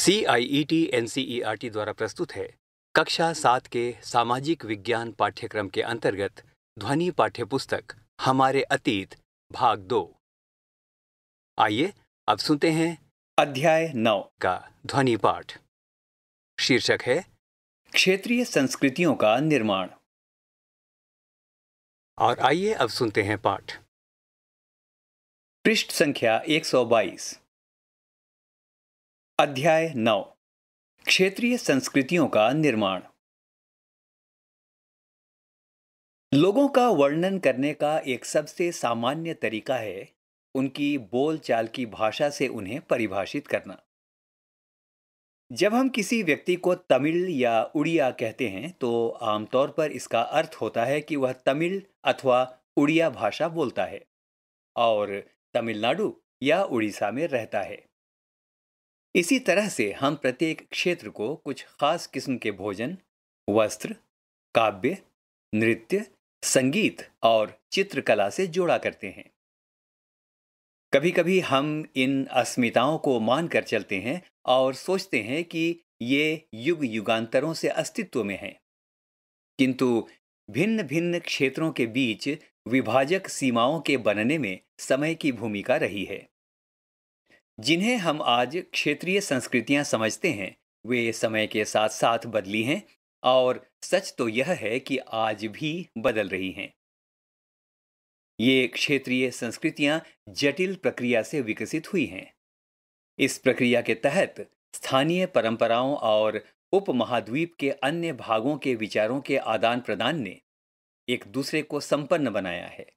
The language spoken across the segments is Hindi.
C I E T N C E R T द्वारा प्रस्तुत है कक्षा सात के सामाजिक विज्ञान पाठ्यक्रम के अंतर्गत ध्वनि पाठ्य पुस्तक हमारे अतीत भाग दो आइए अब सुनते हैं अध्याय नौ का ध्वनि पाठ शीर्षक है क्षेत्रीय संस्कृतियों का निर्माण और आइए अब सुनते हैं पाठ पृष्ठ संख्या 122 अध्याय नौ क्षेत्रीय संस्कृतियों का निर्माण लोगों का वर्णन करने का एक सबसे सामान्य तरीका है उनकी बोलचाल की भाषा से उन्हें परिभाषित करना जब हम किसी व्यक्ति को तमिल या उड़िया कहते हैं तो आमतौर पर इसका अर्थ होता है कि वह तमिल अथवा उड़िया भाषा बोलता है और तमिलनाडु या उड़ीसा में रहता है इसी तरह से हम प्रत्येक क्षेत्र को कुछ खास किस्म के भोजन वस्त्र काव्य नृत्य संगीत और चित्रकला से जोड़ा करते हैं कभी कभी हम इन अस्मिताओं को मानकर चलते हैं और सोचते हैं कि ये युग युगांतरों से अस्तित्व में हैं किंतु भिन्न भिन्न क्षेत्रों के बीच विभाजक सीमाओं के बनने में समय की भूमिका रही है जिन्हें हम आज क्षेत्रीय संस्कृतियां समझते हैं वे समय के साथ साथ बदली हैं और सच तो यह है कि आज भी बदल रही हैं ये क्षेत्रीय संस्कृतियां जटिल प्रक्रिया से विकसित हुई हैं इस प्रक्रिया के तहत स्थानीय परंपराओं और उपमहाद्वीप के अन्य भागों के विचारों के आदान प्रदान ने एक दूसरे को संपन्न बनाया है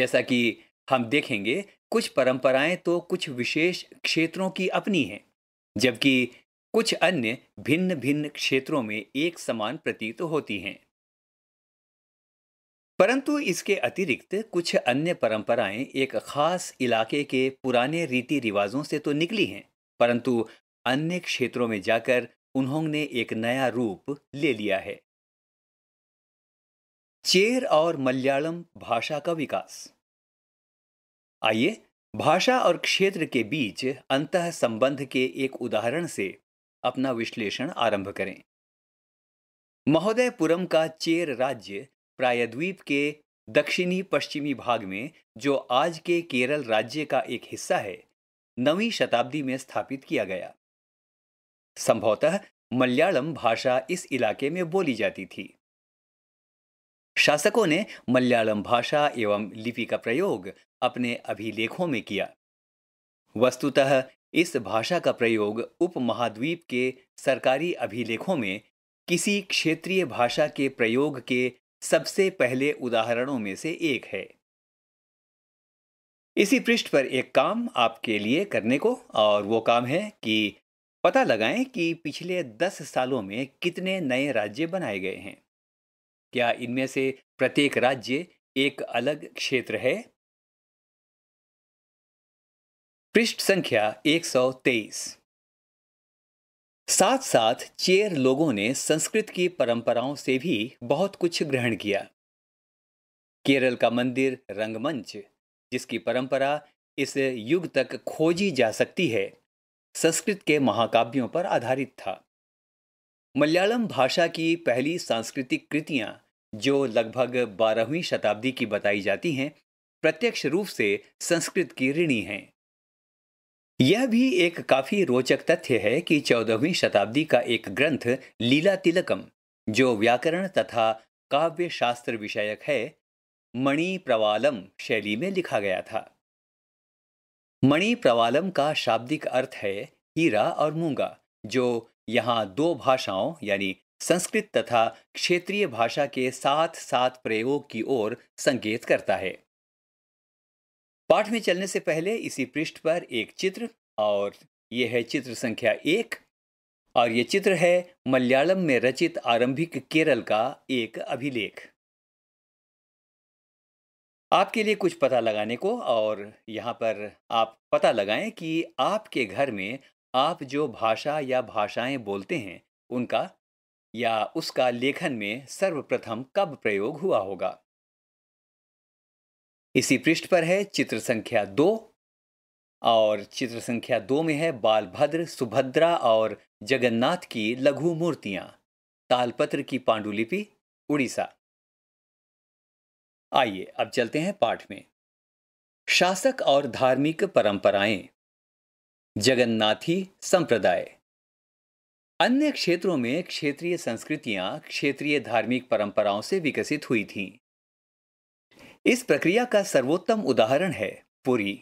जैसा कि हम देखेंगे कुछ परंपराएं तो कुछ विशेष क्षेत्रों की अपनी हैं जबकि कुछ अन्य भिन्न भिन्न क्षेत्रों में एक समान प्रतीत होती हैं परंतु इसके अतिरिक्त कुछ अन्य परंपराएं एक खास इलाके के पुराने रीति रिवाजों से तो निकली हैं परंतु अन्य क्षेत्रों में जाकर उन्होंने एक नया रूप ले लिया है चेर और मलयालम भाषा का विकास आइए भाषा और क्षेत्र के बीच अंत संबंध के एक उदाहरण से अपना विश्लेषण आरंभ करें महोदयपुरम का चेर राज्य प्रायद्वीप के दक्षिणी पश्चिमी भाग में जो आज के केरल राज्य का एक हिस्सा है नवी शताब्दी में स्थापित किया गया संभवतः मलयालम भाषा इस इलाके में बोली जाती थी शासकों ने मलयालम भाषा एवं लिपि का प्रयोग अपने अभिलेखों में किया वस्तुतः इस भाषा का प्रयोग उपमहाद्वीप के सरकारी अभिलेखों में किसी क्षेत्रीय भाषा के प्रयोग के सबसे पहले उदाहरणों में से एक है इसी पृष्ठ पर एक काम आपके लिए करने को और वो काम है कि पता लगाएं कि पिछले दस सालों में कितने नए राज्य बनाए गए हैं क्या इनमें से प्रत्येक राज्य एक अलग क्षेत्र है पृष्ठ संख्या 123 साथ साथ चेर लोगों ने संस्कृत की परंपराओं से भी बहुत कुछ ग्रहण किया केरल का मंदिर रंगमंच जिसकी परंपरा इस युग तक खोजी जा सकती है संस्कृत के महाकाव्यों पर आधारित था मलयालम भाषा की पहली सांस्कृतिक कृतियां जो लगभग बारहवीं शताब्दी की बताई जाती हैं प्रत्यक्ष रूप से संस्कृत की ऋणी हैं यह भी एक काफी रोचक तथ्य है कि चौदहवीं शताब्दी का एक ग्रंथ लीला तिलकम जो व्याकरण तथा काव्य शास्त्र विषयक है मणि प्रवालम शैली में लिखा गया था मणि प्रवालम का शाब्दिक अर्थ है हीरा और मूंगा जो यहाँ दो भाषाओं यानी संस्कृत तथा क्षेत्रीय भाषा के साथ साथ प्रयोग की ओर संकेत करता है पाठ में चलने से पहले इसी पृष्ठ पर एक चित्र और ये है चित्र संख्या एक और ये चित्र है मलयालम में रचित आरंभिक केरल का एक अभिलेख आपके लिए कुछ पता लगाने को और यहाँ पर आप पता लगाएं कि आपके घर में आप जो भाषा या भाषाएं बोलते हैं उनका या उसका लेखन में सर्वप्रथम कब प्रयोग हुआ होगा इसी पृष्ठ पर है चित्र संख्या दो और चित्र संख्या दो में है बालभद्र सुभद्रा और जगन्नाथ की लघु मूर्तियां तालपत्र की पांडुलिपि उड़ीसा आइए अब चलते हैं पाठ में शासक और धार्मिक परंपराएं जगन्नाथी संप्रदाय अन्य क्षेत्रों में क्षेत्रीय संस्कृतियां क्षेत्रीय धार्मिक परंपराओं से विकसित हुई थीं। इस प्रक्रिया का सर्वोत्तम उदाहरण है पुरी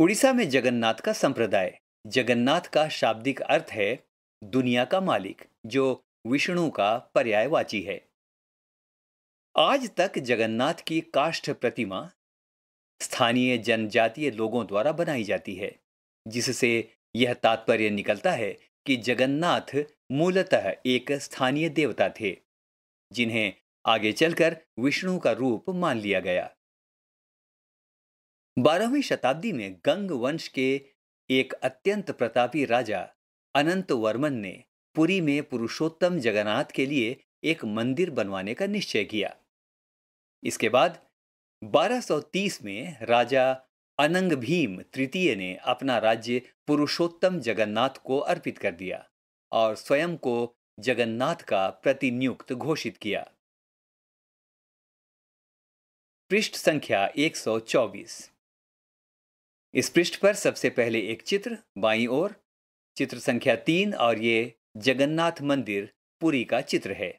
उड़ीसा में जगन्नाथ का संप्रदाय जगन्नाथ का शाब्दिक अर्थ है दुनिया का मालिक जो विष्णु का पर्यायवाची है आज तक जगन्नाथ की काष्ठ प्रतिमा स्थानीय जनजातीय लोगों द्वारा बनाई जाती है जिससे यह तात्पर्य निकलता है कि जगन्नाथ मूलतः एक स्थानीय देवता थे जिन्हें आगे चलकर विष्णु का रूप मान लिया गया बारहवीं शताब्दी में गंग वंश के एक अत्यंत प्रतापी राजा अनंत वर्मन ने पुरी में पुरुषोत्तम जगन्नाथ के लिए एक मंदिर बनवाने का निश्चय किया इसके बाद 1230 में राजा अनंग भीम तृतीय ने अपना राज्य पुरुषोत्तम जगन्नाथ को अर्पित कर दिया और स्वयं को जगन्नाथ का प्रतिनियुक्त घोषित किया पृष्ठ संख्या 124 इस पृष्ठ पर सबसे पहले एक चित्र बाई ओर चित्र संख्या तीन और ये जगन्नाथ मंदिर पुरी का चित्र है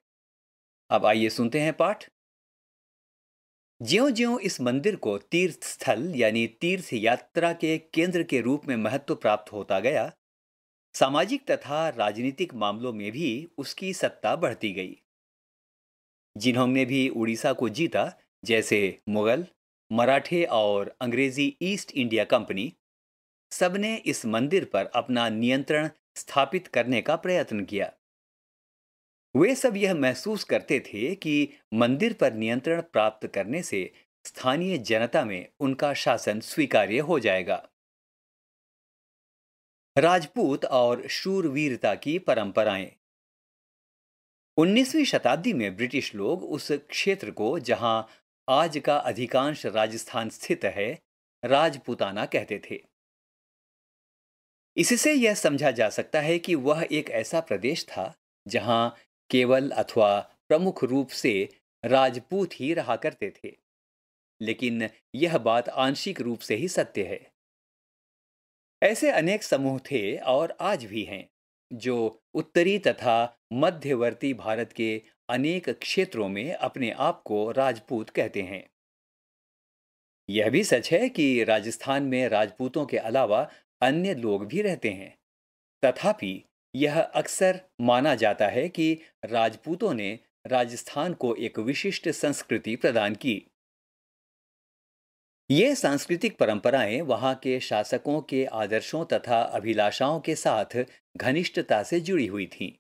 अब आइए सुनते हैं पाठ ज्यो ज्यो इस मंदिर को तीर्थ स्थल यानी तीर्थ यात्रा के केंद्र के रूप में महत्व प्राप्त होता गया सामाजिक तथा राजनीतिक मामलों में भी उसकी सत्ता बढ़ती गई जिन्होंने भी उड़ीसा को जीता जैसे मुगल मराठे और अंग्रेजी ईस्ट इंडिया कंपनी सबने इस मंदिर पर अपना नियंत्रण स्थापित करने का प्रयत्न किया वे सब यह महसूस करते थे कि मंदिर पर नियंत्रण प्राप्त करने से स्थानीय जनता में उनका शासन स्वीकार्य हो जाएगा राजपूत और शूरवीरता की परंपराएं 19वीं शताब्दी में ब्रिटिश लोग उस क्षेत्र को जहां आज का अधिकांश राजस्थान स्थित है राजपूताना कहते थे इससे यह समझा जा सकता है कि वह एक ऐसा प्रदेश था जहां केवल अथवा प्रमुख रूप से राजपूत ही रहा करते थे लेकिन यह बात आंशिक रूप से ही सत्य है ऐसे अनेक समूह थे और आज भी हैं जो उत्तरी तथा मध्यवर्ती भारत के अनेक क्षेत्रों में अपने आप को राजपूत कहते हैं यह भी सच है कि राजस्थान में राजपूतों के अलावा अन्य लोग भी रहते हैं तथापि यह अक्सर माना जाता है कि राजपूतों ने राजस्थान को एक विशिष्ट संस्कृति प्रदान की ये सांस्कृतिक परंपराएं वहां के शासकों के आदर्शों तथा अभिलाषाओं के साथ घनिष्ठता से जुड़ी हुई थीं।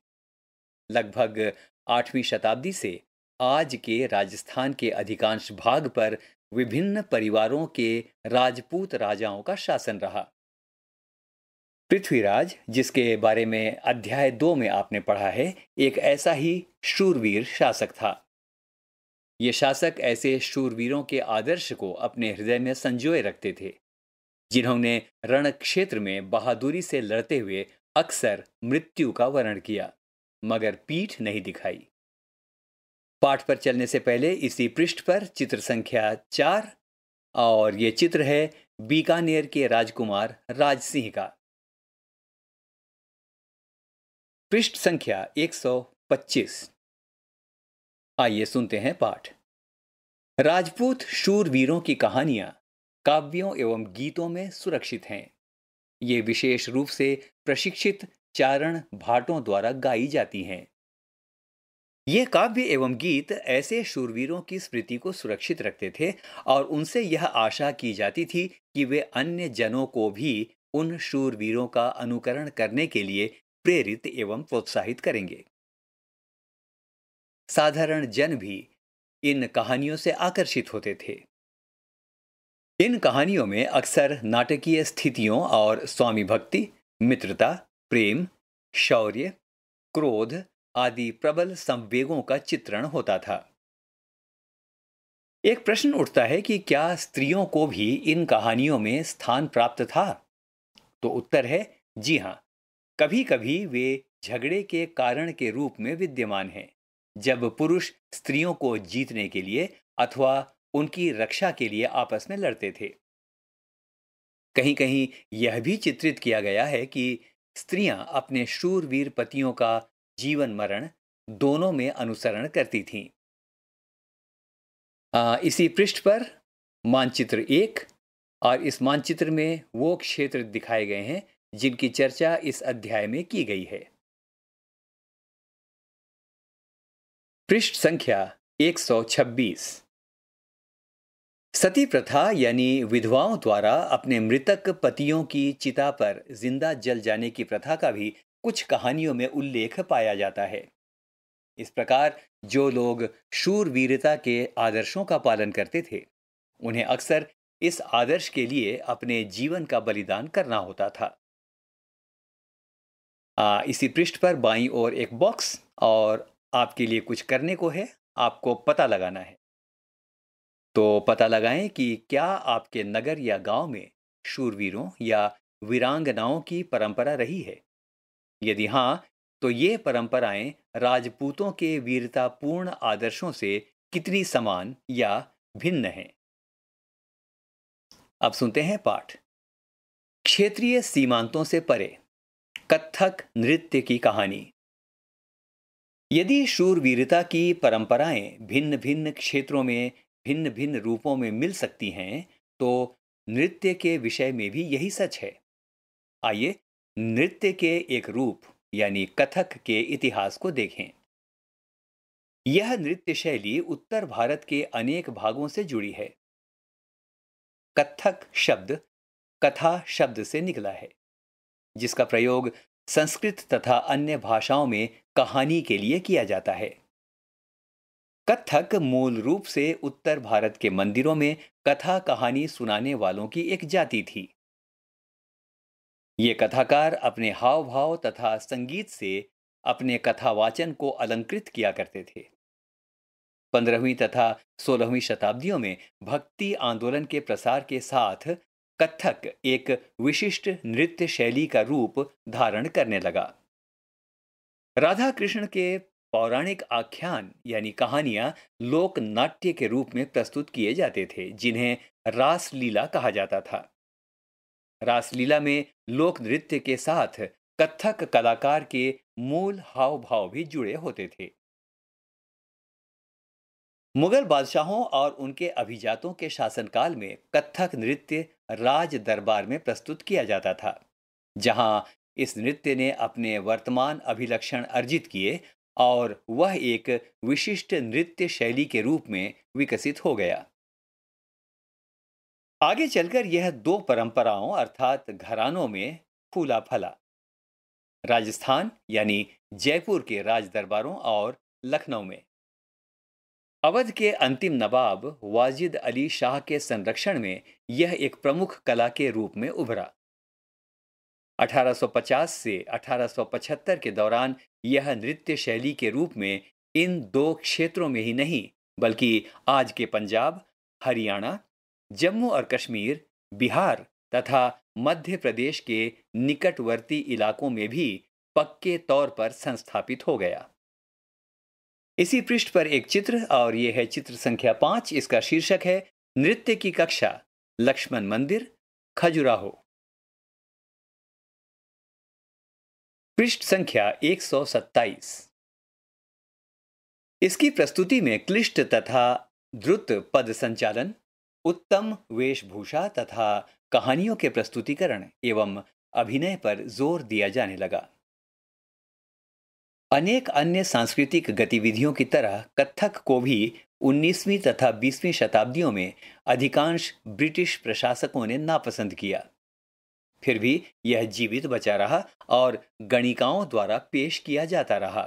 लगभग आठवीं शताब्दी से आज के राजस्थान के अधिकांश भाग पर विभिन्न परिवारों के राजपूत राजाओं का शासन रहा पृथ्वीराज जिसके बारे में अध्याय दो में आपने पढ़ा है एक ऐसा ही शूरवीर शासक था ये शासक ऐसे शूरवीरों के आदर्श को अपने हृदय में संजोए रखते थे जिन्होंने रण क्षेत्र में बहादुरी से लड़ते हुए अक्सर मृत्यु का वर्ण किया मगर पीठ नहीं दिखाई पाठ पर चलने से पहले इसी पृष्ठ पर चित्र संख्या चार और ये चित्र है बीकानेर के राजकुमार राज सिंह का पृष्ठ संख्या 125 आइए सुनते हैं पाठ राजपूत शूरवीरों की कहानियां काव्यों एवं गीतों में सुरक्षित हैं ये विशेष रूप से प्रशिक्षित चारण भाटों द्वारा गाई जाती हैं ये काव्य एवं गीत ऐसे शूरवीरों की स्मृति को सुरक्षित रखते थे और उनसे यह आशा की जाती थी कि वे अन्य जनों को भी उन शूरवीरों का अनुकरण करने के लिए प्रेरित एवं प्रोत्साहित करेंगे साधारण जन भी इन कहानियों से आकर्षित होते थे इन कहानियों में अक्सर नाटकीय स्थितियों और स्वामी भक्ति मित्रता प्रेम शौर्य क्रोध आदि प्रबल संवेगों का चित्रण होता था एक प्रश्न उठता है कि क्या स्त्रियों को भी इन कहानियों में स्थान प्राप्त था तो उत्तर है जी हाँ कभी कभी वे झगड़े के कारण के रूप में विद्यमान हैं जब पुरुष स्त्रियों को जीतने के लिए अथवा उनकी रक्षा के लिए आपस में लड़ते थे कहीं कहीं यह भी चित्रित किया गया है कि स्त्रियां अपने शूरवीर पतियों का जीवन मरण दोनों में अनुसरण करती थीं इसी पृष्ठ पर मानचित्र एक और इस मानचित्र में वो क्षेत्र दिखाए गए हैं जिनकी चर्चा इस अध्याय में की गई है पृष्ठ संख्या 126 सती प्रथा यानी विधवाओं द्वारा अपने मृतक पतियों की चिता पर जिंदा जल जाने की प्रथा का भी कुछ कहानियों में उल्लेख पाया जाता है इस प्रकार जो लोग शूरवीरता के आदर्शों का पालन करते थे उन्हें अक्सर इस आदर्श के लिए अपने जीवन का बलिदान करना होता था इसी पृष्ठ पर बाई ओर एक बॉक्स और आपके लिए कुछ करने को है आपको पता लगाना है तो पता लगाएं कि क्या आपके नगर या गांव में शूरवीरों या वीरांगनाओं की परंपरा रही है यदि हाँ तो ये परंपराएं राजपूतों के वीरतापूर्ण आदर्शों से कितनी समान या भिन्न हैं अब सुनते हैं पाठ क्षेत्रीय सीमांतों से परे कथक नृत्य की कहानी यदि शूरवीरता की परंपराएं भिन्न भिन्न क्षेत्रों में भिन्न भिन्न रूपों में मिल सकती हैं तो नृत्य के विषय में भी यही सच है आइए नृत्य के एक रूप यानी कथक के इतिहास को देखें यह नृत्य शैली उत्तर भारत के अनेक भागों से जुड़ी है कथक शब्द कथा शब्द से निकला है जिसका प्रयोग संस्कृत तथा अन्य भाषाओं में कहानी के लिए किया जाता है कथक मूल रूप से उत्तर भारत के मंदिरों में कथा कहानी सुनाने वालों की एक जाति थी ये कथाकार अपने हाव भाव तथा संगीत से अपने कथावाचन को अलंकृत किया करते थे पंद्रहवीं तथा सोलहवीं शताब्दियों में भक्ति आंदोलन के प्रसार के साथ कथक एक विशिष्ट नृत्य शैली का रूप धारण करने लगा राधा कृष्ण के पौराणिक आख्यान यानी कहानियां लोक नाट्य के रूप में प्रस्तुत किए जाते थे जिन्हें रासलीला कहा जाता था रासलीला में लोक नृत्य के साथ कथक कलाकार के मूल हाव भाव भी जुड़े होते थे मुगल बादशाहों और उनके अभिजातों के शासनकाल में कथक नृत्य राज दरबार में प्रस्तुत किया जाता था जहां इस नृत्य ने अपने वर्तमान अभिलक्षण अर्जित किए और वह एक विशिष्ट नृत्य शैली के रूप में विकसित हो गया आगे चलकर यह दो परंपराओं अर्थात घरानों में फूला फला राजस्थान यानी जयपुर के राज दरबारों और लखनऊ में अवध के अंतिम नवाब वाजिद अली शाह के संरक्षण में यह एक प्रमुख कला के रूप में उभरा 1850 से 1875 के दौरान यह नृत्य शैली के रूप में इन दो क्षेत्रों में ही नहीं बल्कि आज के पंजाब हरियाणा जम्मू और कश्मीर बिहार तथा मध्य प्रदेश के निकटवर्ती इलाकों में भी पक्के तौर पर संस्थापित हो गया इसी पृष्ठ पर एक चित्र और ये है चित्र संख्या पांच इसका शीर्षक है नृत्य की कक्षा लक्ष्मण मंदिर खजुराहो पृष्ठ संख्या 127 इसकी प्रस्तुति में क्लिष्ट तथा द्रुत पद संचालन उत्तम वेशभूषा तथा कहानियों के प्रस्तुतिकरण एवं अभिनय पर जोर दिया जाने लगा अनेक अन्य सांस्कृतिक गतिविधियों की तरह कथक को भी 19वीं तथा 20वीं शताब्दियों में अधिकांश ब्रिटिश प्रशासकों ने नापसंद किया फिर भी यह जीवित बचा रहा और गणिकाओं द्वारा पेश किया जाता रहा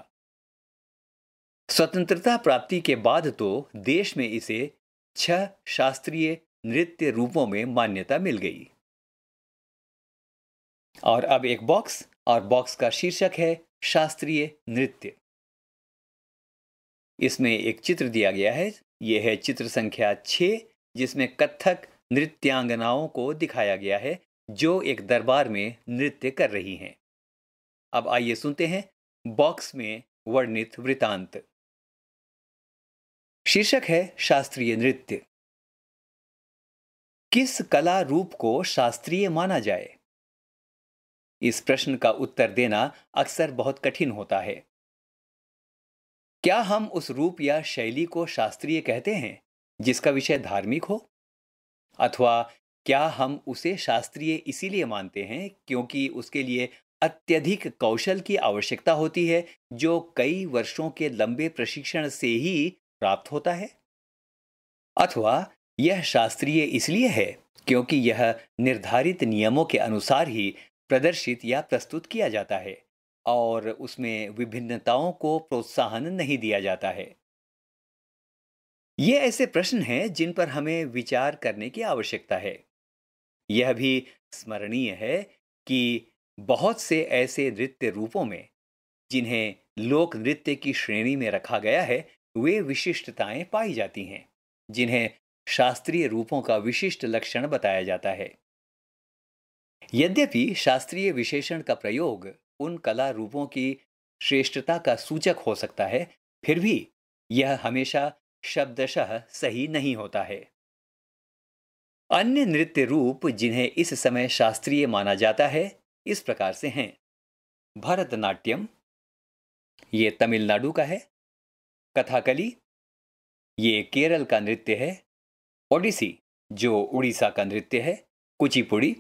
स्वतंत्रता प्राप्ति के बाद तो देश में इसे छह शास्त्रीय नृत्य रूपों में मान्यता मिल गई और अब एक बॉक्स और बॉक्स का शीर्षक है शास्त्रीय नृत्य इसमें एक चित्र दिया गया है यह है चित्र संख्या छ जिसमें कथक नृत्यांगनाओं को दिखाया गया है जो एक दरबार में नृत्य कर रही हैं अब आइए सुनते हैं बॉक्स में वर्णित वृतांत शीर्षक है शास्त्रीय नृत्य किस कला रूप को शास्त्रीय माना जाए इस प्रश्न का उत्तर देना अक्सर बहुत कठिन होता है क्या हम उस रूप या शैली को शास्त्रीय कहते हैं जिसका विषय धार्मिक हो अथवा क्या हम उसे शास्त्रीय इसीलिए मानते हैं क्योंकि उसके लिए अत्यधिक कौशल की आवश्यकता होती है जो कई वर्षों के लंबे प्रशिक्षण से ही प्राप्त होता है अथवा यह शास्त्रीय इसलिए है क्योंकि यह निर्धारित नियमों के अनुसार ही प्रदर्शित या प्रस्तुत किया जाता है और उसमें विभिन्नताओं को प्रोत्साहन नहीं दिया जाता है ये ऐसे प्रश्न हैं जिन पर हमें विचार करने की आवश्यकता है यह भी स्मरणीय है कि बहुत से ऐसे नृत्य रूपों में जिन्हें लोक नृत्य की श्रेणी में रखा गया है वे विशिष्टताएं पाई जाती हैं जिन्हें शास्त्रीय रूपों का विशिष्ट लक्षण बताया जाता है यद्यपि शास्त्रीय विशेषण का प्रयोग उन कला रूपों की श्रेष्ठता का सूचक हो सकता है फिर भी यह हमेशा शब्दशः सही नहीं होता है अन्य नृत्य रूप जिन्हें इस समय शास्त्रीय माना जाता है इस प्रकार से हैं भरतनाट्यम ये तमिलनाडु का है कथाकली ये केरल का नृत्य है ओडिसी जो उड़ीसा का नृत्य है कुचिपुड़ी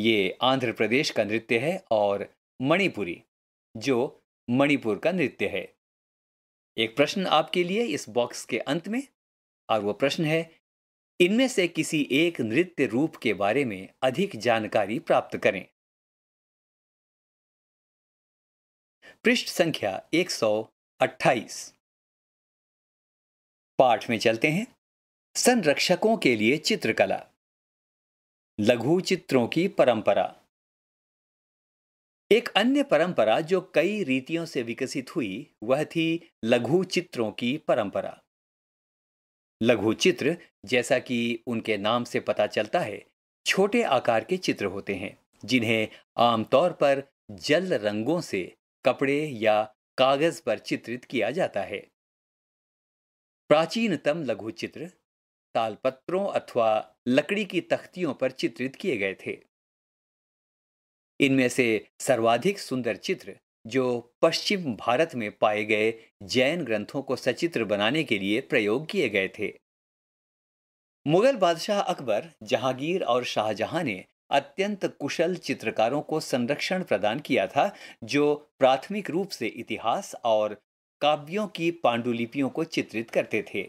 ये आंध्र प्रदेश का नृत्य है और मणिपुरी जो मणिपुर का नृत्य है एक प्रश्न आपके लिए इस बॉक्स के अंत में और वो प्रश्न है इनमें से किसी एक नृत्य रूप के बारे में अधिक जानकारी प्राप्त करें पृष्ठ संख्या 128 पाठ में चलते हैं संरक्षकों के लिए चित्रकला लघु चित्रों की परंपरा एक अन्य परंपरा जो कई रीतियों से विकसित हुई वह थी लघु चित्रों की परंपरा लघु चित्र जैसा कि उनके नाम से पता चलता है छोटे आकार के चित्र होते हैं जिन्हें आमतौर पर जल रंगों से कपड़े या कागज पर चित्रित किया जाता है प्राचीनतम लघु चित्र तालपत्रों अथवा लकड़ी की तख्तियों पर चित्रित किए गए थे इनमें से सर्वाधिक सुंदर चित्र जो पश्चिम भारत में पाए गए जैन ग्रंथों को सचित्र बनाने के लिए प्रयोग किए गए थे मुगल बादशाह अकबर जहांगीर और शाहजहां ने अत्यंत कुशल चित्रकारों को संरक्षण प्रदान किया था जो प्राथमिक रूप से इतिहास और काव्यों की पांडुलिपियों को चित्रित करते थे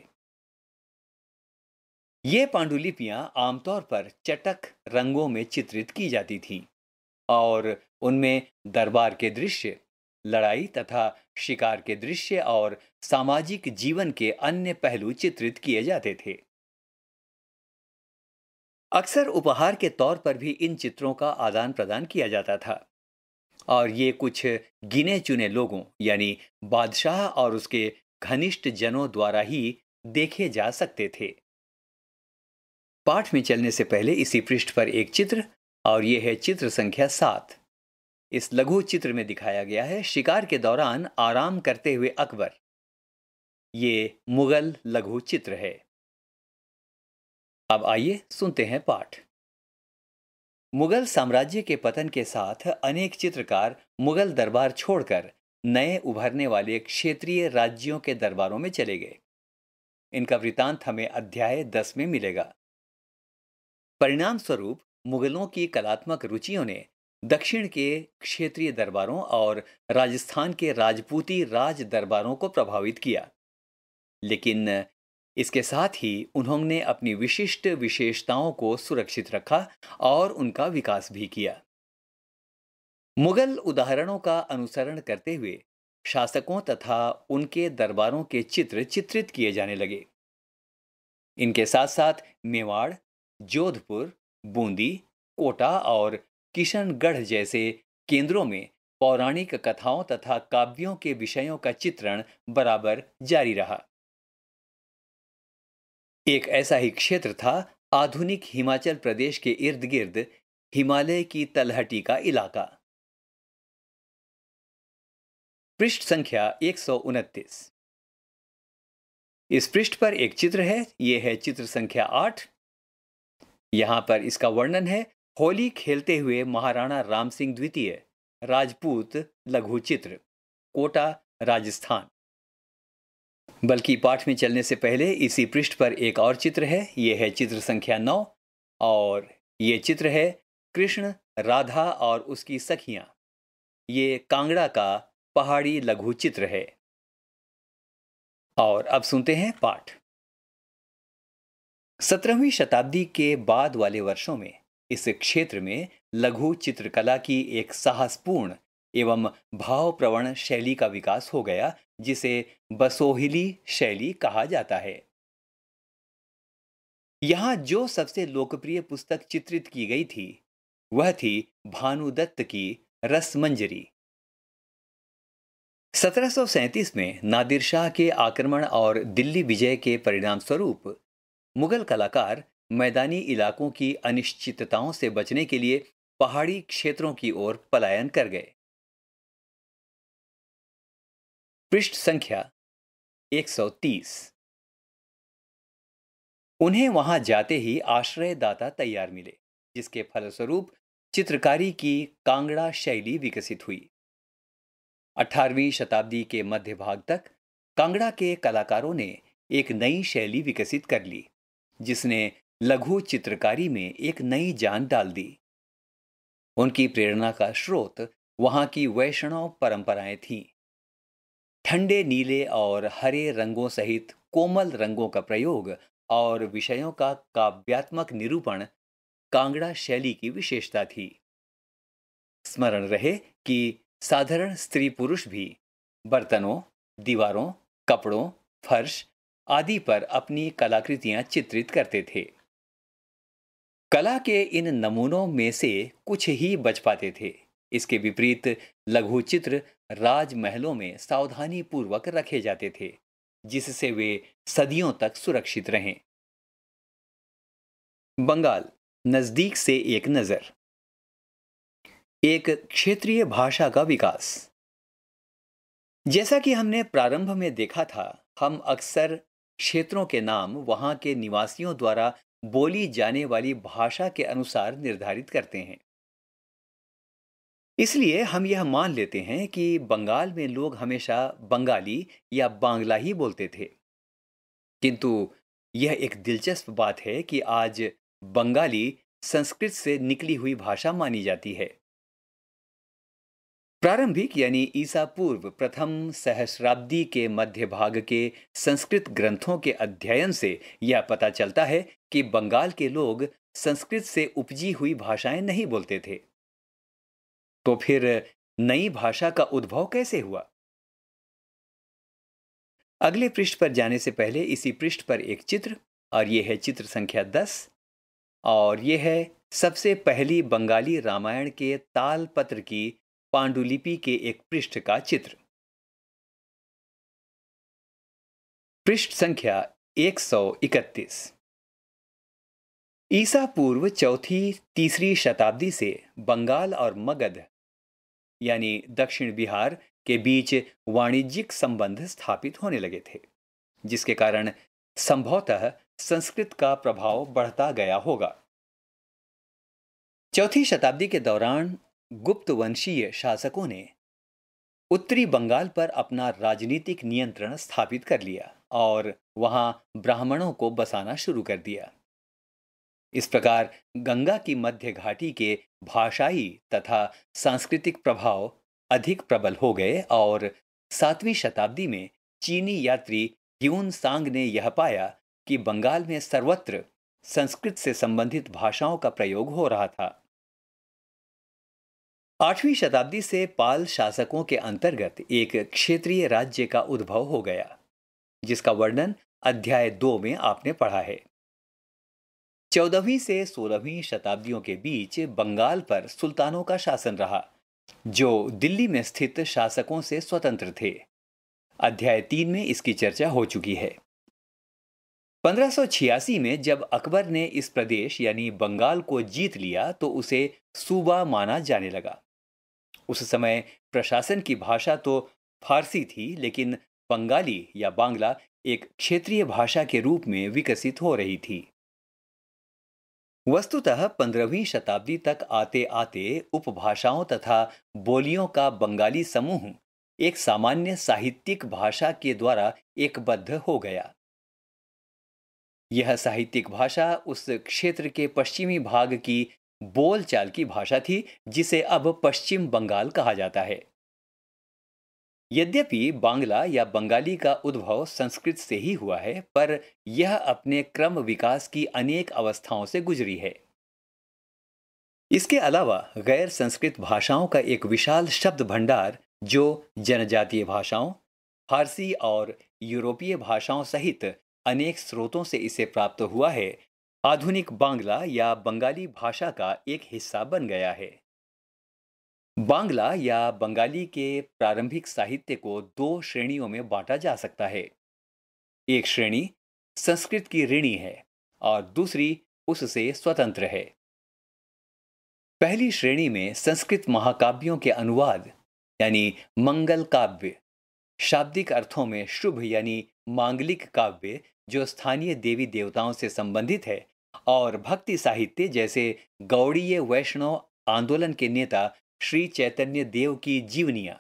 ये पांडुलिपियां आमतौर पर चटक रंगों में चित्रित की जाती थीं और उनमें दरबार के दृश्य लड़ाई तथा शिकार के दृश्य और सामाजिक जीवन के अन्य पहलू चित्रित किए जाते थे अक्सर उपहार के तौर पर भी इन चित्रों का आदान प्रदान किया जाता था और ये कुछ गिने चुने लोगों यानी बादशाह और उसके घनिष्ठ जनों द्वारा ही देखे जा सकते थे पाठ में चलने से पहले इसी पृष्ठ पर एक चित्र और ये है चित्र संख्या सात इस लघु चित्र में दिखाया गया है शिकार के दौरान आराम करते हुए अकबर ये मुगल लघु चित्र है अब आइए सुनते हैं पाठ मुगल साम्राज्य के पतन के साथ अनेक चित्रकार मुगल दरबार छोड़कर नए उभरने वाले क्षेत्रीय राज्यों के दरबारों में चले गए इनका वृतांत हमें अध्याय दस में मिलेगा परिणाम स्वरूप मुगलों की कलात्मक रुचियों ने दक्षिण के क्षेत्रीय दरबारों और राजस्थान के राजपूती राज दरबारों को प्रभावित किया लेकिन इसके साथ ही उन्होंने अपनी विशिष्ट विशेषताओं को सुरक्षित रखा और उनका विकास भी किया मुगल उदाहरणों का अनुसरण करते हुए शासकों तथा उनके दरबारों के चित्र चित्रित किए जाने लगे इनके साथ साथ मेवाड़ जोधपुर बूंदी कोटा और किशनगढ़ जैसे केंद्रों में पौराणिक कथाओं तथा काव्यों के विषयों का चित्रण बराबर जारी रहा एक ऐसा ही क्षेत्र था आधुनिक हिमाचल प्रदेश के इर्द गिर्द हिमालय की तलहटी का इलाका पृष्ठ संख्या एक इस पृष्ठ पर एक चित्र है यह है चित्र संख्या आठ यहाँ पर इसका वर्णन है होली खेलते हुए महाराणा राम सिंह द्वितीय राजपूत लघु चित्र कोटा राजस्थान बल्कि पाठ में चलने से पहले इसी पृष्ठ पर एक और चित्र है ये है चित्र संख्या नौ और ये चित्र है कृष्ण राधा और उसकी सखियां ये कांगड़ा का पहाड़ी लघु चित्र है और अब सुनते हैं पाठ सत्रहवीं शताब्दी के बाद वाले वर्षों में इस क्षेत्र में लघु चित्रकला की एक साहसपूर्ण एवं भावप्रवण शैली का विकास हो गया जिसे बसोहिली शैली कहा जाता है यहाँ जो सबसे लोकप्रिय पुस्तक चित्रित की गई थी वह थी भानुदत्त की रसमंजरी सत्रह में नादिर शाह के आक्रमण और दिल्ली विजय के परिणाम स्वरूप मुगल कलाकार मैदानी इलाकों की अनिश्चितताओं से बचने के लिए पहाड़ी क्षेत्रों की ओर पलायन कर गए पृष्ठ संख्या 130 उन्हें वहां जाते ही आश्रयदाता तैयार मिले जिसके फलस्वरूप चित्रकारी की कांगड़ा शैली विकसित हुई 18वीं शताब्दी के मध्य भाग तक कांगड़ा के कलाकारों ने एक नई शैली विकसित कर ली जिसने लघु चित्रकारी में एक नई जान डाल दी उनकी प्रेरणा का स्रोत वहां की वैष्णव परंपराएं थीं ठंडे नीले और हरे रंगों सहित कोमल रंगों का प्रयोग और विषयों का काव्यात्मक निरूपण कांगड़ा शैली की विशेषता थी स्मरण रहे कि साधारण स्त्री पुरुष भी बर्तनों दीवारों कपड़ों फर्श आदि पर अपनी कलाकृतियां चित्रित करते थे कला के इन नमूनों में से कुछ ही बच पाते थे इसके विपरीत लघु चित्र राजमहलों में सावधानी पूर्वक रखे जाते थे जिससे वे सदियों तक सुरक्षित रहें बंगाल नज़दीक से एक नज़र एक क्षेत्रीय भाषा का विकास जैसा कि हमने प्रारंभ में देखा था हम अक्सर क्षेत्रों के नाम वहां के निवासियों द्वारा बोली जाने वाली भाषा के अनुसार निर्धारित करते हैं इसलिए हम यह मान लेते हैं कि बंगाल में लोग हमेशा बंगाली या बांग्ला ही बोलते थे किंतु यह एक दिलचस्प बात है कि आज बंगाली संस्कृत से निकली हुई भाषा मानी जाती है प्रारंभिक यानी ईसा पूर्व प्रथम सहस्राब्दी के मध्य भाग के संस्कृत ग्रंथों के अध्ययन से यह पता चलता है कि बंगाल के लोग संस्कृत से उपजी हुई भाषाएं नहीं बोलते थे तो फिर नई भाषा का उद्भव कैसे हुआ अगले पृष्ठ पर जाने से पहले इसी पृष्ठ पर एक चित्र और यह है चित्र संख्या दस और यह है सबसे पहली बंगाली रामायण के ताल पत्र की पांडुलिपि के एक पृष्ठ का चित्र पृष्ठ संख्या 131 ईसा पूर्व चौथी तीसरी शताब्दी से बंगाल और मगध यानी दक्षिण बिहार के बीच वाणिज्यिक संबंध स्थापित होने लगे थे जिसके कारण संभवतः संस्कृत का प्रभाव बढ़ता गया होगा चौथी शताब्दी के दौरान गुप्तवंशीय शासकों ने उत्तरी बंगाल पर अपना राजनीतिक नियंत्रण स्थापित कर लिया और वहां ब्राह्मणों को बसाना शुरू कर दिया इस प्रकार गंगा की मध्य घाटी के भाषाई तथा सांस्कृतिक प्रभाव अधिक प्रबल हो गए और सातवीं शताब्दी में चीनी यात्री ह्यून सांग ने यह पाया कि बंगाल में सर्वत्र संस्कृत से संबंधित भाषाओं का प्रयोग हो रहा था आठवीं शताब्दी से पाल शासकों के अंतर्गत एक क्षेत्रीय राज्य का उद्भव हो गया जिसका वर्णन अध्याय दो में आपने पढ़ा है चौदहवीं से सोलहवीं शताब्दियों के बीच बंगाल पर सुल्तानों का शासन रहा जो दिल्ली में स्थित शासकों से स्वतंत्र थे अध्याय तीन में इसकी चर्चा हो चुकी है 1586 में जब अकबर ने इस प्रदेश यानी बंगाल को जीत लिया तो उसे सूबा माना जाने लगा उस समय प्रशासन की भाषा तो फारसी थी लेकिन बंगाली या बांग्ला एक क्षेत्रीय भाषा के रूप में विकसित हो रही थी वस्तुतः पंद्रहवीं शताब्दी तक आते आते उपभाषाओं तथा बोलियों का बंगाली समूह एक सामान्य साहित्यिक भाषा के द्वारा एकबद्ध हो गया यह साहित्यिक भाषा उस क्षेत्र के पश्चिमी भाग की बोलचाल की भाषा थी जिसे अब पश्चिम बंगाल कहा जाता है यद्यपि बांग्ला या बंगाली का उद्भव संस्कृत से ही हुआ है पर यह अपने क्रम विकास की अनेक अवस्थाओं से गुजरी है इसके अलावा गैर संस्कृत भाषाओं का एक विशाल शब्द भंडार जो जनजातीय भाषाओं फारसी और यूरोपीय भाषाओं सहित अनेक स्रोतों से इसे प्राप्त हुआ है आधुनिक बांग्ला या बंगाली भाषा का एक हिस्सा बन गया है बांग्ला या बंगाली के प्रारंभिक साहित्य को दो श्रेणियों में बांटा जा सकता है एक श्रेणी संस्कृत की ऋणी है और दूसरी उससे स्वतंत्र है पहली श्रेणी में संस्कृत महाकाव्यों के अनुवाद यानी मंगल काव्य शाब्दिक अर्थों में शुभ यानी मांगलिक काव्य जो स्थानीय देवी देवताओं से संबंधित है और भक्ति साहित्य जैसे गौड़ीय वैष्णव आंदोलन के नेता श्री चैतन्य देव की जीवनिया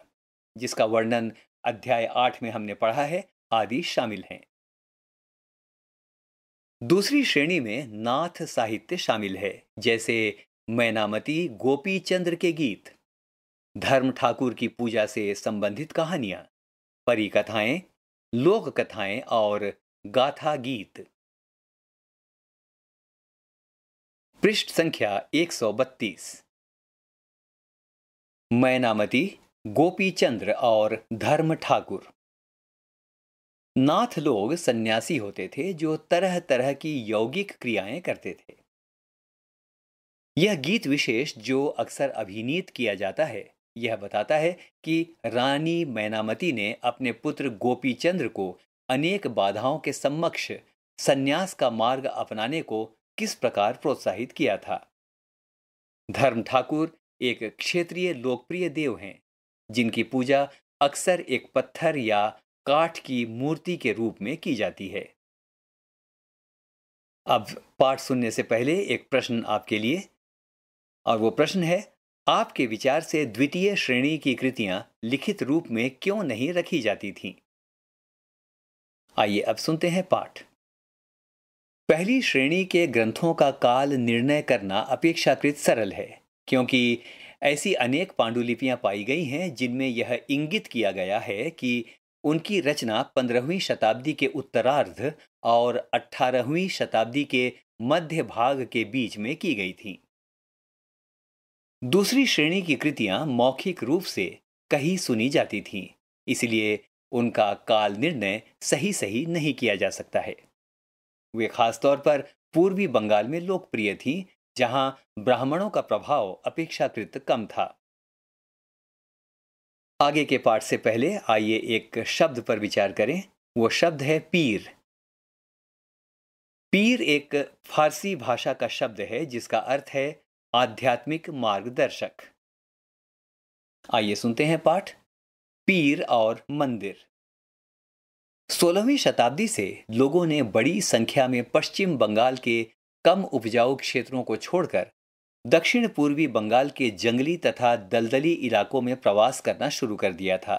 जिसका वर्णन अध्याय आठ में हमने पढ़ा है आदि शामिल हैं दूसरी श्रेणी में नाथ साहित्य शामिल है जैसे मैनामती गोपी चंद्र के गीत धर्म ठाकुर की पूजा से संबंधित कहानियां परी कथाएं लोक कथाएं और गाथा गीत पृष्ठ संख्या 132 मैनामती गोपी चंद्र और धर्म ठाकुर नाथ लोग सन्यासी होते थे जो तरह तरह की यौगिक क्रियाएं करते थे यह गीत विशेष जो अक्सर अभिनीत किया जाता है यह बताता है कि रानी मैनामती ने अपने पुत्र गोपीचंद्र को अनेक बाधाओं के समक्ष सन्यास का मार्ग अपनाने को किस प्रकार प्रोत्साहित किया था धर्म ठाकुर एक क्षेत्रीय लोकप्रिय देव हैं जिनकी पूजा अक्सर एक पत्थर या काठ की मूर्ति के रूप में की जाती है अब पाठ सुनने से पहले एक प्रश्न आपके लिए और वो प्रश्न है आपके विचार से द्वितीय श्रेणी की कृतियां लिखित रूप में क्यों नहीं रखी जाती थीं? आइए अब सुनते हैं पाठ पहली श्रेणी के ग्रंथों का काल निर्णय करना अपेक्षाकृत सरल है क्योंकि ऐसी अनेक पांडुलिपियां पाई गई हैं जिनमें यह इंगित किया गया है कि उनकी रचना पंद्रहवीं शताब्दी के उत्तरार्ध और अठारहवीं शताब्दी के मध्य भाग के बीच में की गई थी दूसरी श्रेणी की कृतियां मौखिक रूप से कहीं सुनी जाती थीं, इसलिए उनका काल निर्णय सही सही नहीं किया जा सकता है वे खासतौर पर पूर्वी बंगाल में लोकप्रिय थी जहां ब्राह्मणों का प्रभाव अपेक्षाकृत कम था आगे के पाठ से पहले आइए एक शब्द पर विचार करें वो शब्द है पीर पीर एक फारसी भाषा का शब्द है जिसका अर्थ है आध्यात्मिक मार्गदर्शक आइए सुनते हैं पाठ पीर और मंदिर सोलहवीं शताब्दी से लोगों ने बड़ी संख्या में पश्चिम बंगाल के कम उपजाऊ क्षेत्रों को छोड़कर दक्षिण पूर्वी बंगाल के जंगली तथा दलदली इलाकों में प्रवास करना शुरू कर दिया था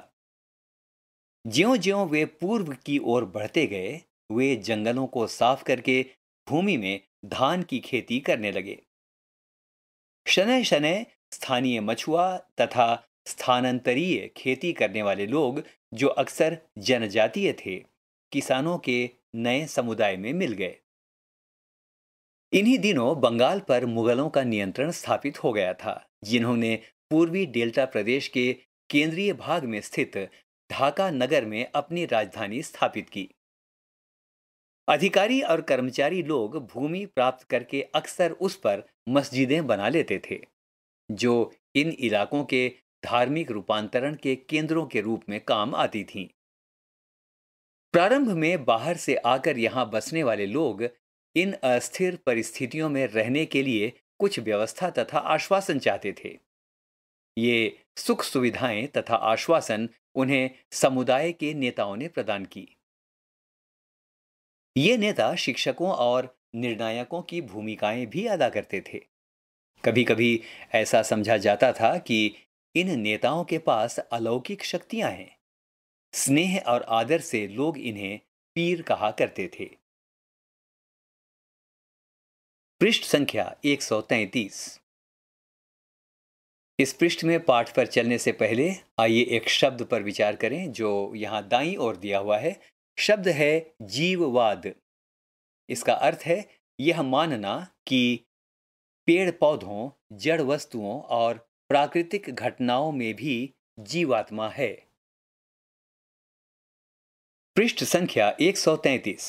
ज्यो ज्यो वे पूर्व की ओर बढ़ते गए वे जंगलों को साफ करके भूमि में धान की खेती करने लगे शनय शनय स्थानीय मछुआ तथा स्थानांतरीय खेती करने वाले लोग जो अक्सर जनजातीय थे किसानों के नए समुदाय में मिल गए इन्हीं दिनों बंगाल पर मुगलों का नियंत्रण स्थापित हो गया था जिन्होंने पूर्वी डेल्टा प्रदेश के केंद्रीय भाग में स्थित ढाका नगर में अपनी राजधानी स्थापित की अधिकारी और कर्मचारी लोग भूमि प्राप्त करके अक्सर उस पर मस्जिदें बना लेते थे जो इन इलाकों के धार्मिक रूपांतरण के केंद्रों के रूप में काम आती थीं प्रारंभ में बाहर से आकर यहां बसने वाले लोग इन अस्थिर परिस्थितियों में रहने के लिए कुछ व्यवस्था तथा आश्वासन चाहते थे ये सुख सुविधाएं तथा आश्वासन उन्हें समुदाय के नेताओं ने प्रदान की ये नेता शिक्षकों और निर्णायकों की भूमिकाएं भी अदा करते थे कभी कभी ऐसा समझा जाता था कि इन नेताओं के पास अलौकिक शक्तियां हैं स्नेह और आदर से लोग इन्हें पीर कहा करते थे पृष्ठ संख्या 133 इस पृष्ठ में पाठ पर चलने से पहले आइए एक शब्द पर विचार करें जो यहाँ दाई और दिया हुआ है शब्द है जीववाद इसका अर्थ है यह मानना कि पेड़ पौधों जड़ वस्तुओं और प्राकृतिक घटनाओं में भी जीवात्मा है पृष्ठ संख्या 133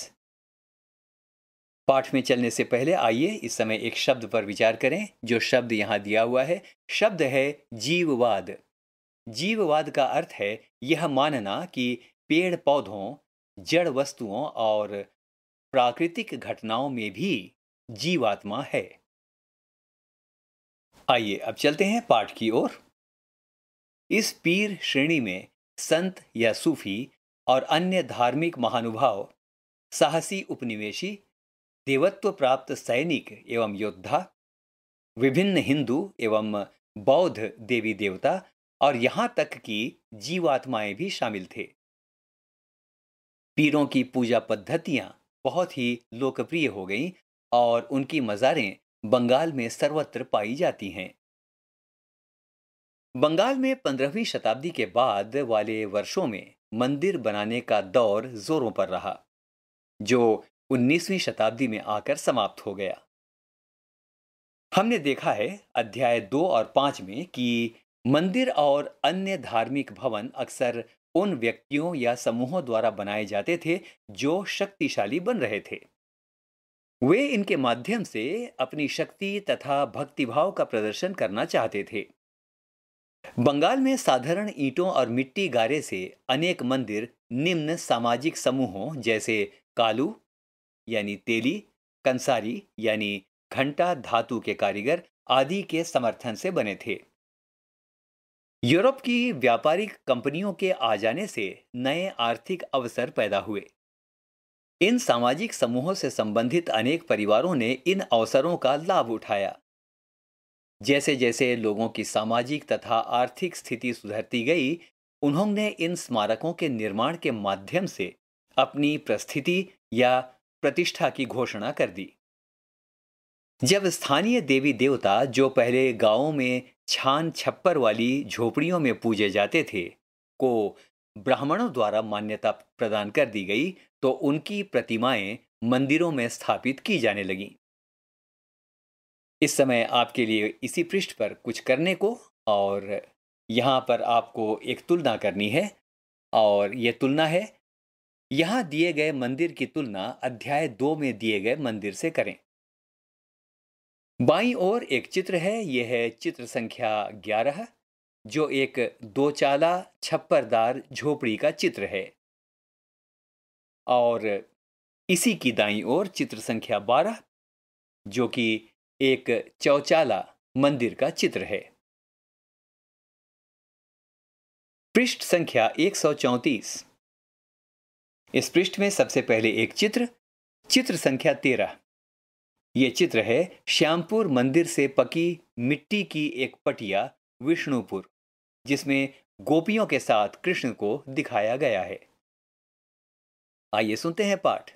पाठ में चलने से पहले आइए इस समय एक शब्द पर विचार करें जो शब्द यहां दिया हुआ है शब्द है जीववाद जीववाद का अर्थ है यह मानना कि पेड़ पौधों जड़ वस्तुओं और प्राकृतिक घटनाओं में भी जीवात्मा है आइए अब चलते हैं पाठ की ओर इस पीर श्रेणी में संत या सूफी और अन्य धार्मिक महानुभाव साहसी उपनिवेशी देवत्व प्राप्त सैनिक एवं योद्धा विभिन्न हिंदू एवं बौद्ध देवी देवता और यहाँ तक कि जीवात्माएं भी शामिल थे पीरों की पूजा पद्धतियां बहुत ही लोकप्रिय हो गईं और उनकी मज़ारें बंगाल में सर्वत्र पाई जाती हैं बंगाल में पंद्रहवीं शताब्दी के बाद वाले वर्षों में मंदिर बनाने का दौर जोरों पर रहा जो 19वीं शताब्दी में आकर समाप्त हो गया हमने देखा है अध्याय दो और पाँच में कि मंदिर और अन्य धार्मिक भवन अक्सर उन व्यक्तियों या समूहों द्वारा बनाए जाते थे जो शक्तिशाली बन रहे थे वे इनके माध्यम से अपनी शक्ति तथा भक्तिभाव का प्रदर्शन करना चाहते थे बंगाल में साधारण ईंटों और मिट्टी गारे से अनेक मंदिर निम्न सामाजिक समूहों जैसे कालू यानी तेली कंसारी यानी घंटा धातु के कारीगर आदि के समर्थन से बने थे यूरोप की व्यापारिक कंपनियों के आ जाने से नए आर्थिक अवसर पैदा हुए इन सामाजिक समूहों से संबंधित अनेक परिवारों ने इन अवसरों का लाभ उठाया जैसे जैसे लोगों की सामाजिक तथा आर्थिक स्थिति सुधरती गई उन्होंने इन स्मारकों के निर्माण के माध्यम से अपनी प्रस्थिति या प्रतिष्ठा की घोषणा कर दी जब स्थानीय देवी देवता जो पहले गांवों में छान छप्पर वाली झोपड़ियों में पूजे जाते थे को ब्राह्मणों द्वारा मान्यता प्रदान कर दी गई तो उनकी प्रतिमाएं मंदिरों में स्थापित की जाने लगीं इस समय आपके लिए इसी पृष्ठ पर कुछ करने को और यहाँ पर आपको एक तुलना करनी है और ये तुलना है यहाँ दिए गए मंदिर की तुलना अध्याय दो में दिए गए मंदिर से करें बाई ओर एक चित्र है यह है चित्र संख्या ग्यारह जो एक दो चाला छप्परदार झोपड़ी का चित्र है और इसी की दाई ओर चित्र संख्या बारह जो कि एक चौचाला मंदिर का चित्र है पृष्ठ संख्या एक सौ चौतीस इस पृष्ठ में सबसे पहले एक चित्र चित्र संख्या तेरह ये चित्र है श्यामपुर मंदिर से पकी मिट्टी की एक पटिया विष्णुपुर जिसमें गोपियों के साथ कृष्ण को दिखाया गया है आइए सुनते हैं पाठ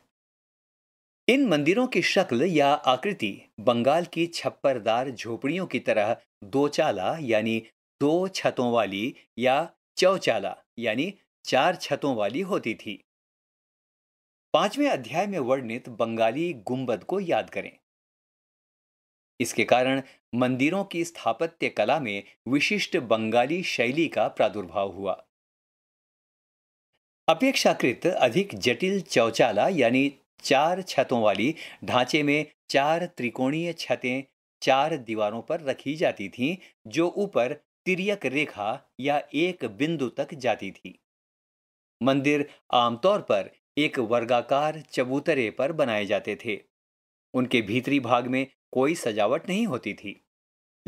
इन मंदिरों की शक्ल या आकृति बंगाल की छप्परदार झोपड़ियों की तरह दो चाला यानी दो छतों वाली या चौचाला यानी चार छतों वाली होती थी पांचवें अध्याय में वर्णित बंगाली गुंबद को याद करें इसके कारण मंदिरों की स्थापत्य कला में विशिष्ट बंगाली शैली का प्रादुर्भाव हुआ अपेक्षाकृत अधिक जटिल चौचाला यानी चार छतों वाली ढांचे में चार त्रिकोणीय छतें चार दीवारों पर रखी जाती थीं जो ऊपर तिरयक रेखा या एक बिंदु तक जाती थी मंदिर आमतौर पर एक वर्गाकार चबूतरे पर बनाए जाते थे उनके भीतरी भाग में कोई सजावट नहीं होती थी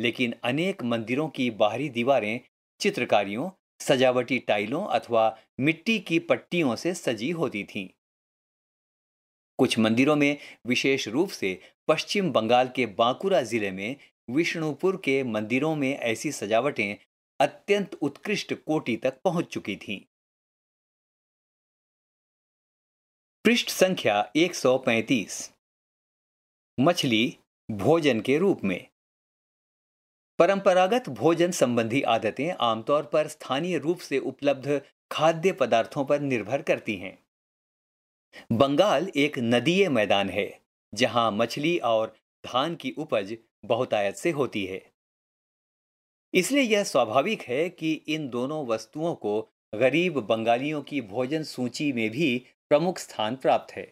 लेकिन अनेक मंदिरों की बाहरी दीवारें चित्रकारियों सजावटी टाइलों अथवा मिट्टी की पट्टियों से सजी होती थी कुछ मंदिरों में विशेष रूप से पश्चिम बंगाल के बांकुरा जिले में विष्णुपुर के मंदिरों में ऐसी सजावटें अत्यंत उत्कृष्ट कोटि तक पहुंच चुकी थीं पृष्ठ संख्या 135 मछली भोजन के रूप में परंपरागत भोजन संबंधी आदतें आमतौर पर स्थानीय रूप से उपलब्ध खाद्य पदार्थों पर निर्भर करती हैं बंगाल एक नदीय मैदान है जहां मछली और धान की उपज बहुतायत से होती है इसलिए यह स्वाभाविक है कि इन दोनों वस्तुओं को गरीब बंगालियों की भोजन सूची में भी प्रमुख स्थान प्राप्त है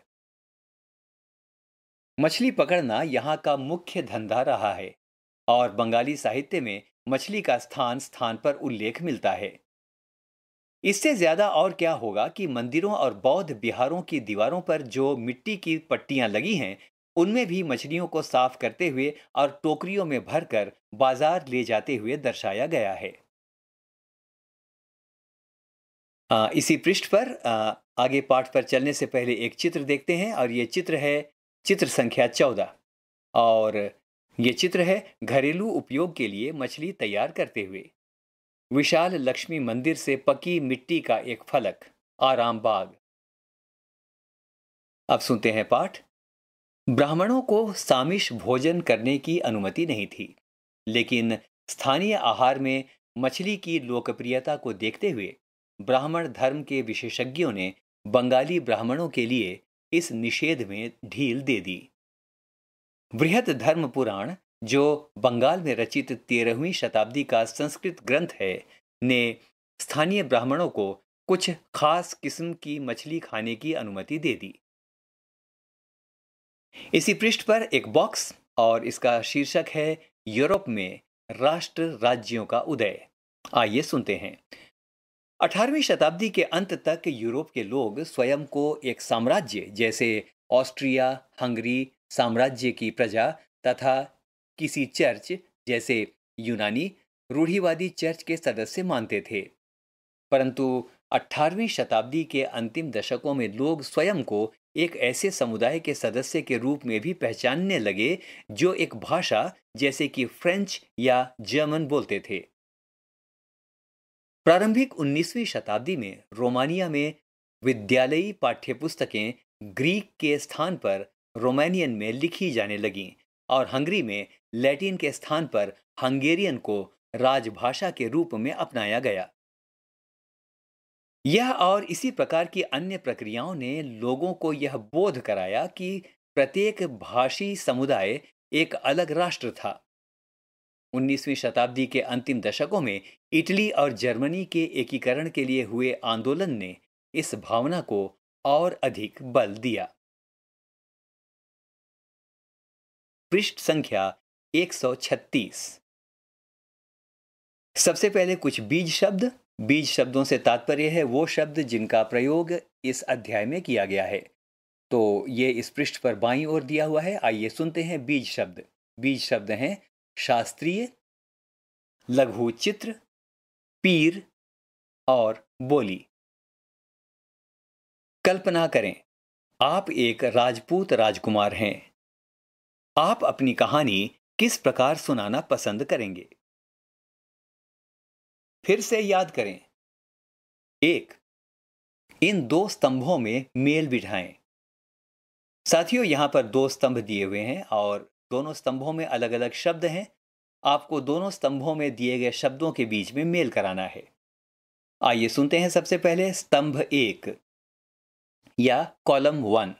मछली पकड़ना यहाँ का मुख्य धंधा रहा है और बंगाली साहित्य में मछली का स्थान स्थान पर उल्लेख मिलता है इससे ज्यादा और क्या होगा कि मंदिरों और बौद्ध बिहारों की दीवारों पर जो मिट्टी की पट्टियां लगी हैं उनमें भी मछलियों को साफ करते हुए और टोकरियों में भरकर बाजार ले जाते हुए दर्शाया गया है आ, इसी पृष्ठ पर आ, आगे पाठ पर चलने से पहले एक चित्र देखते हैं और ये चित्र है चित्र संख्या चौदह और ये चित्र है घरेलू उपयोग के लिए मछली तैयार करते हुए विशाल लक्ष्मी मंदिर से पकी मिट्टी का एक फलक आराम बाग अब सुनते हैं पाठ ब्राह्मणों को सामिश भोजन करने की अनुमति नहीं थी लेकिन स्थानीय आहार में मछली की लोकप्रियता को देखते हुए ब्राह्मण धर्म के विशेषज्ञों ने बंगाली ब्राह्मणों के लिए इस निषेध में ढील दे दी बृहद धर्म पुराण जो बंगाल में रचित तेरहवीं शताब्दी का संस्कृत ग्रंथ है ने स्थानीय ब्राह्मणों को कुछ खास किस्म की मछली खाने की अनुमति दे दी इसी पृष्ठ पर एक बॉक्स और इसका शीर्षक है यूरोप में राष्ट्र राज्यों का उदय आइए सुनते हैं 18वीं शताब्दी के अंत तक यूरोप के लोग स्वयं को एक साम्राज्य जैसे ऑस्ट्रिया हंगरी साम्राज्य की प्रजा तथा किसी चर्च जैसे यूनानी रूढ़िवादी चर्च के सदस्य मानते थे परंतु 18वीं शताब्दी के अंतिम दशकों में लोग स्वयं को एक ऐसे समुदाय के सदस्य के रूप में भी पहचानने लगे जो एक भाषा जैसे कि फ्रेंच या जर्मन बोलते थे प्रारंभिक 19वीं शताब्दी में रोमानिया में विद्यालयी पाठ्यपुस्तकें ग्रीक के स्थान पर रोमानियन में लिखी जाने लगीं और हंगरी में लैटिन के स्थान पर हंगेरियन को राजभाषा के रूप में अपनाया गया यह और इसी प्रकार की अन्य प्रक्रियाओं ने लोगों को यह बोध कराया कि प्रत्येक भाषी समुदाय एक अलग राष्ट्र था 19वीं शताब्दी के अंतिम दशकों में इटली और जर्मनी के एकीकरण के लिए हुए आंदोलन ने इस भावना को और अधिक बल दिया पृष्ठ संख्या 136 सबसे पहले कुछ बीज शब्द बीज शब्दों से तात्पर्य है वो शब्द जिनका प्रयोग इस अध्याय में किया गया है तो ये इस पृष्ठ पर बाई ओर दिया हुआ है आइए सुनते हैं बीज शब्द बीज शब्द हैं शास्त्रीय लघु चित्र पीर और बोली कल्पना करें आप एक राजपूत राजकुमार हैं आप अपनी कहानी किस प्रकार सुनाना पसंद करेंगे फिर से याद करें एक इन दो स्तंभों में मेल बिठाएं साथियों यहां पर दो स्तंभ दिए हुए हैं और दोनों स्तंभों में अलग अलग शब्द हैं आपको दोनों स्तंभों में दिए गए शब्दों के बीच में मेल कराना है आइए सुनते हैं सबसे पहले स्तंभ एक या column one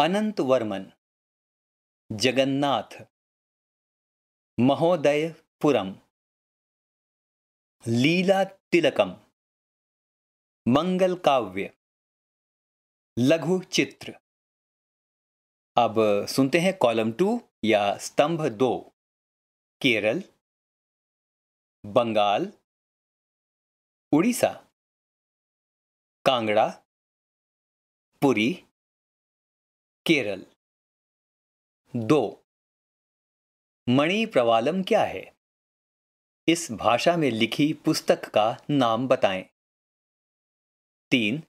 Anant Varman Jagannath Mahodayapuram Lilatilakam मंगल काव्य लघु चित्र अब सुनते हैं कॉलम टू या स्तंभ दो केरल बंगाल उड़ीसा कांगड़ा पुरी केरल दो मणि प्रवालम क्या है इस भाषा में लिखी पुस्तक का नाम बताएं तीन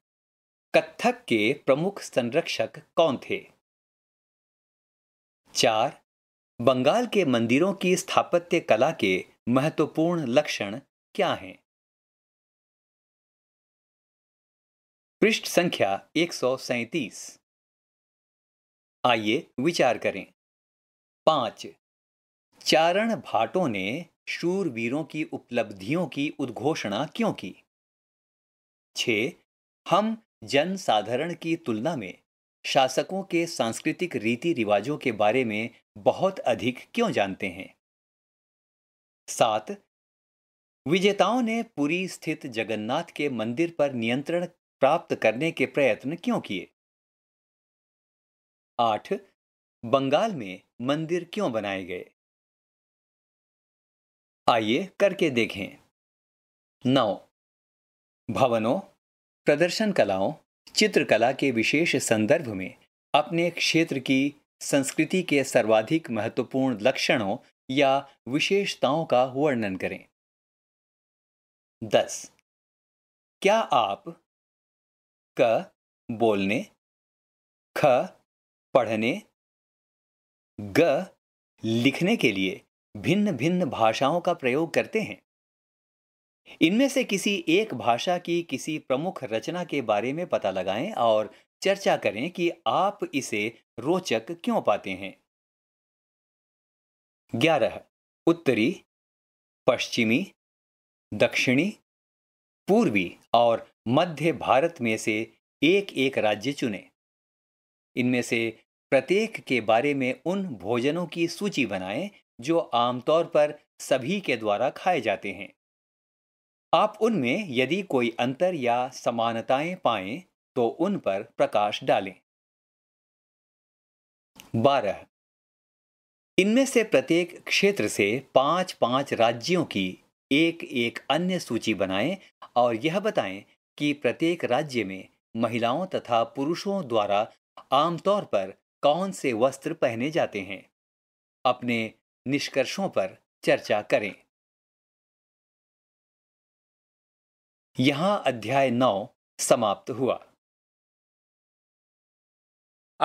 कथक के प्रमुख संरक्षक कौन थे चार बंगाल के मंदिरों की स्थापत्य कला के महत्वपूर्ण लक्षण क्या हैं पृष्ठ संख्या एक आइए विचार करें पांच चारण भाटों ने शूरवीरों की उपलब्धियों की उद्घोषणा क्यों की छ हम जन साधारण की तुलना में शासकों के सांस्कृतिक रीति रिवाजों के बारे में बहुत अधिक क्यों जानते हैं सात विजेताओं ने पुरी स्थित जगन्नाथ के मंदिर पर नियंत्रण प्राप्त करने के प्रयत्न क्यों किए आठ बंगाल में मंदिर क्यों बनाए गए आइए करके देखें नौ भवनों प्रदर्शन कलाओं चित्रकला के विशेष संदर्भ में अपने क्षेत्र की संस्कृति के सर्वाधिक महत्वपूर्ण लक्षणों या विशेषताओं का वर्णन करें दस क्या आप क बोलने ख पढ़ने ग लिखने के लिए भिन्न भिन्न भाषाओं का प्रयोग करते हैं इनमें से किसी एक भाषा की किसी प्रमुख रचना के बारे में पता लगाएं और चर्चा करें कि आप इसे रोचक क्यों पाते हैं ग्यारह उत्तरी पश्चिमी दक्षिणी पूर्वी और मध्य भारत में से एक एक राज्य चुनें इनमें से प्रत्येक के बारे में उन भोजनों की सूची बनाएं जो आमतौर पर सभी के द्वारा खाए जाते हैं आप उनमें यदि कोई अंतर या समानताएं पाएं तो उन पर प्रकाश डालें बारह इनमें से प्रत्येक क्षेत्र से पांच पांच राज्यों की एक एक अन्य सूची बनाएं और यह बताएं कि प्रत्येक राज्य में महिलाओं तथा पुरुषों द्वारा आमतौर पर कौन से वस्त्र पहने जाते हैं अपने निष्कर्षों पर चर्चा करें यहां अध्याय नौ समाप्त हुआ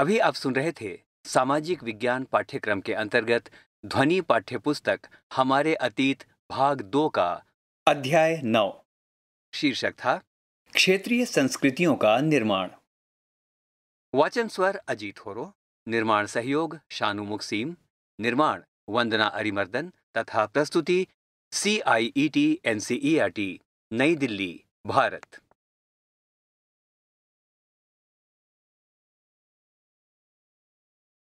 अभी आप सुन रहे थे सामाजिक विज्ञान पाठ्यक्रम के अंतर्गत ध्वनि पाठ्यपुस्तक हमारे अतीत भाग दो का अध्याय नौ शीर्षक था क्षेत्रीय संस्कृतियों का निर्माण वाचन स्वर अजीत होरो निर्माण सहयोग शानु मुक्सीम निर्माण वंदना अरिमर्दन तथा प्रस्तुति C I E T N C E R T New Delhi Bharat